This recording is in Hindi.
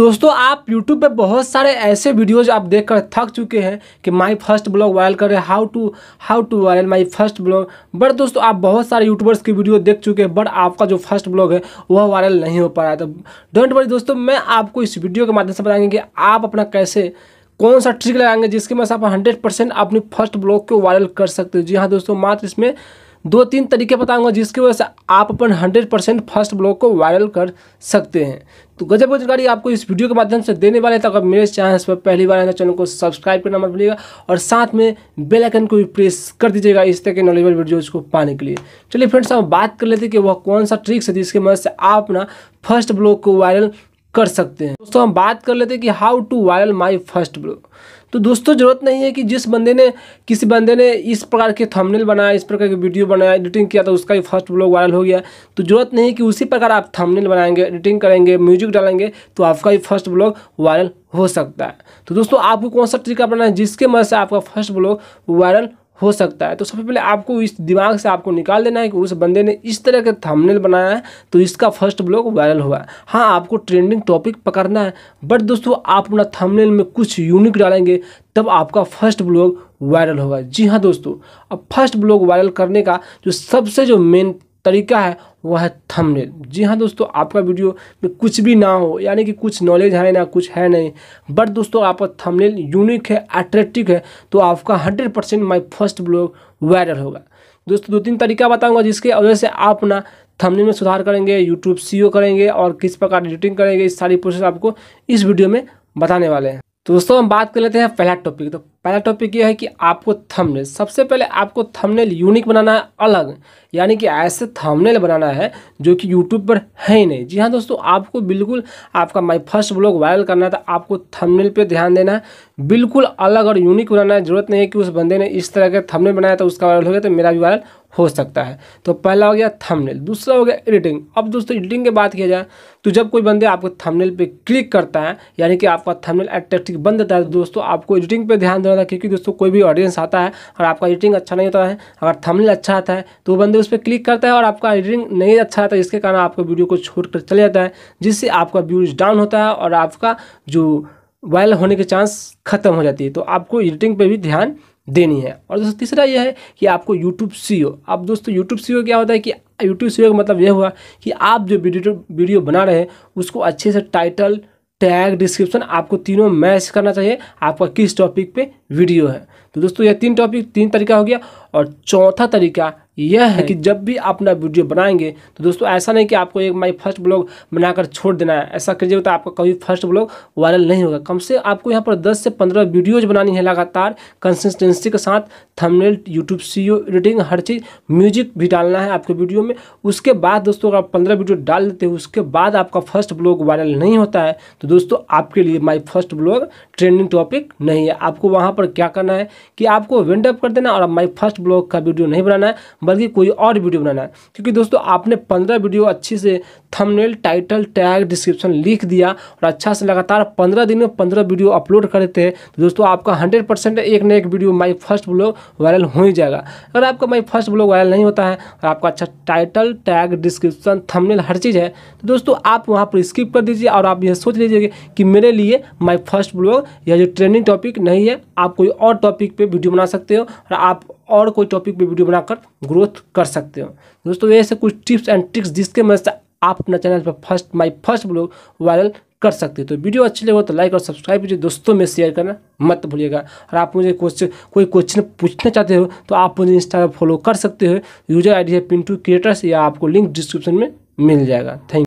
दोस्तों आप यूट्यूब पे बहुत सारे ऐसे वीडियोज आप देख कर थक चुके हैं कि माई फर्स्ट ब्लॉग वायरल कर रहे हैं how to how to viral my first blog but दोस्तों आप बहुत सारे यूट्यूबर्स की वीडियो देख चुके हैं बट आपका जो फर्स्ट ब्लॉग है वह वायरल नहीं हो पा रहा है तो डोंट वरी दोस्तों मैं आपको इस वीडियो के माध्यम से बताएंगे कि आप अपना कैसे कौन सा ट्रिक लगाएंगे जिसके मदद आप हंड्रेड परसेंट अपनी फर्स्ट ब्लॉग को वायरल कर सकते हो जी हाँ दोस्तों मात्र इसमें दो तीन तरीके बताऊंगा जिसकी वजह से आप अपन 100 परसेंट फर्स्ट ब्लॉग को वायरल कर सकते हैं तो गजब जानकारी आपको इस वीडियो के माध्यम से देने वाले तो अगर मेरे चैनल पर पहली बार आए तो चैनल को सब्सक्राइब करना मत भूलिएगा और साथ में बेल आइकन को भी प्रेस कर दीजिएगा इस तरह के नॉलेजल वीडियोज को पाने के लिए चलिए फ्रेंड्स हम बात कर लेते हैं कि वह कौन सा ट्रिक्स है जिसकी मदद से आप अपना फर्स्ट ब्लॉग को वायरल कर सकते हैं दोस्तों हम बात कर लेते हैं कि how to viral my first blog तो दोस्तों ज़रूरत नहीं है कि जिस बंदे ने किसी बंदे ने इस प्रकार के थंबनेल बनाया इस प्रकार की वीडियो बनाया एडिटिंग किया तो उसका ही फर्स्ट ब्लॉग वायरल हो गया तो ज़रूरत नहीं है कि उसी प्रकार आप थंबनेल बनाएंगे एडिटिंग करेंगे म्यूजिक डालेंगे तो आपका ही फर्स्ट ब्लॉग वायरल हो सकता है तो दोस्तों आपको कौन सा तरीका बनाना है जिसके मदद से आपका फर्स्ट ब्लॉग वायरल हो सकता है तो सबसे पहले आपको इस दिमाग से आपको निकाल देना है कि उस बंदे ने इस तरह के थंबनेल बनाया है तो इसका फर्स्ट ब्लॉग वायरल हुआ है हाँ आपको ट्रेंडिंग टॉपिक पकड़ना है बट दोस्तों आप अपना थंबनेल में कुछ यूनिक डालेंगे तब आपका फर्स्ट ब्लॉग वायरल होगा जी हाँ दोस्तों अब फर्स्ट ब्लॉग वायरल करने का जो सबसे जो मेन तरीका है वह है थंबनेल जी हाँ दोस्तों आपका वीडियो में कुछ भी ना हो यानी कि कुछ नॉलेज है ना कुछ है नहीं बट दोस्तों आपका थंबनेल यूनिक है अट्रैक्टिव है तो आपका hundred percent my first blog viral होगा दोस्तों दो तीन तरीका बताऊंगा जिसके वजह से आप ना थंबनेल में सुधार करेंगे यूट्यूब सी e करेंगे और किस प्रकार एडिटिंग करेंगे इस सारी प्रोसेस आपको इस वीडियो में बताने वाले हैं तो दोस्तों हम बात कर लेते हैं पहला टॉपिक तो पहला टॉपिक ये है कि आपको थंबनेल सबसे पहले आपको थंबनेल यूनिक बनाना है अलग यानी कि ऐसे थंबनेल बनाना है जो कि यूट्यूब पर है ही नहीं जी हाँ दोस्तों आपको बिल्कुल आपका माई फर्स्ट ब्लॉग वायरल करना है तो आपको थंबनेल पे ध्यान देना है बिल्कुल अलग और यूनिक बनाना है जरूरत नहीं है कि उस बंदे ने इस तरह के थमनेल बनाया तो उसका वायरल हो गया तो मेरा भी वायरल हो सकता है तो पहला हो गया थमनेल दूसरा हो गया एडिटिंग अब दोस्तों एडिटिंग की बात किया जाए तो जब कोई बंदे आपको थमनेल पर क्लिक करता है यानी कि आपका थमनेल एट्रैक्टिव बन देता है तो दोस्तों आपको एडिटिंग पर ध्यान नहीं होता क्योंकि दोस्तों कोई भी ऑडियंस आता है और आपका एडिटिंग अच्छा नहीं होता है अगर थंबनेल अच्छा आता है तो बंदे उस पर क्लिक करता है और आपका एडिटिंग नहीं अच्छा आता जिसके कारण आपका वीडियो को छोड़ कर चले जाता है जिससे आपका व्यूज डाउन होता है और आपका जो वायरल होने के चांस खत्म हो जाती है तो आपको एडिटिंग पर भी ध्यान देनी है और दोस्तों तीसरा यह है कि आपको यूट्यूब सी e अब दोस्तों यूट्यूब सी e क्या होता है कि यूट्यूब सी e का मतलब यह हुआ कि आप जो वीडियो वीडियो बना रहे हैं उसको अच्छे से टाइटल टैग डिस्क्रिप्शन आपको तीनों मैच करना चाहिए आपका किस टॉपिक पे वीडियो है तो दोस्तों ये तीन टॉपिक तीन तरीका हो गया और चौथा तरीका यह है कि जब भी आप अपना वीडियो बनाएंगे तो दोस्तों ऐसा नहीं कि आपको एक माई फर्स्ट ब्लॉग बनाकर छोड़ देना है ऐसा करिएगा तो आपका कभी फर्स्ट ब्लॉग वायरल नहीं होगा कम से आपको यहाँ पर 10 से 15 वीडियोज बनानी है लगातार कंसिस्टेंसी के साथ थंबनेल यूट्यूब सीओ एडिटिंग हर चीज़ म्यूजिक भी डालना है आपके वीडियो में उसके बाद दोस्तों अगर आप पंद्रह वीडियो डाल देते हो उसके बाद आपका फर्स्ट ब्लॉग वायरल नहीं होता है तो दोस्तों आपके लिए my first blog trending topic नहीं है आपको वहाँ पर क्या करना है कि आपको वेंडअप कर देना और माई फर्स्ट ब्लॉग का वीडियो नहीं बनाना है बल्कि कोई और वीडियो बनाना है क्योंकि दोस्तों आपने पंद्रह वीडियो अच्छे से थंबनेल टाइटल टैग डिस्क्रिप्शन लिख दिया और अच्छा से लगातार पंद्रह दिन में पंद्रह वीडियो अपलोड करते हैं तो दोस्तों आपका हंड्रेड परसेंट एक ना एक video my first blog viral हो ही जाएगा अगर आपका माई फर्स्ट ब्लॉग वायरल नहीं होता है और आपका अच्छा टाइटल टैग डिस्क्रिप्शन थंबनेल हर चीज़ है तो दोस्तों आप वहाँ पर स्किप कर दीजिए और आप यह सोच लीजिए कि मेरे लिए माई फर्स्ट ब्लॉग यह जो ट्रेंडिंग टॉपिक नहीं है आप कोई और टॉपिक पर वीडियो बना सकते हो और आप और कोई टॉपिक पे वीडियो बनाकर ग्रोथ कर सकते हो दोस्तों ये कुछ टिप्स एंड ट्रिक्स जिसके मदद से आप अपना चैनल पर first my first blog viral कर सकते हो तो वीडियो अच्छी लगे तो लाइक और सब्सक्राइब कीजिए दोस्तों में शेयर करना मत भूलिएगा और आप मुझे क्वेश्चन कोई क्वेश्चन पूछना चाहते हो तो आप मुझे इंस्टा पर फॉलो कर सकते हो यूजर आईडी है पिंटू क्रिएटर्स या आपको लिंक डिस्क्रिप्शन में मिल जाएगा थैंक